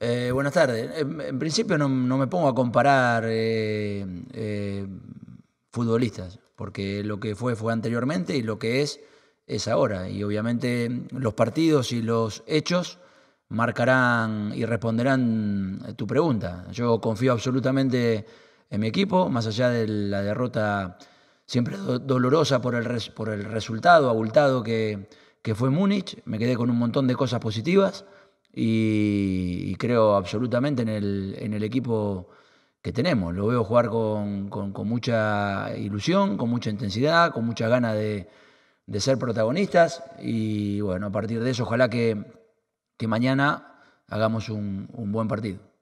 Eh, buenas tardes. En, principio no, me pongo a comparar eh, eh, futbolistas, porque lo que fue fue anteriormente y lo que es es ahora. Y obviamente los partidos y los hechos marcarán y responderán tu pregunta. Yo confío absolutamente en mi equipo, más allá de la derrota siempre dolorosa por el, por el resultado abultado que, que fue Múnich. Me quedé con un montón de cosas positivas y y creo absolutamente en el, en el equipo que tenemos. Lo veo jugar con, mucha ilusión, con mucha intensidad, con mucha gana de, ser protagonistas y bueno, a partir de eso ojalá que, que mañana hagamos un buen partido.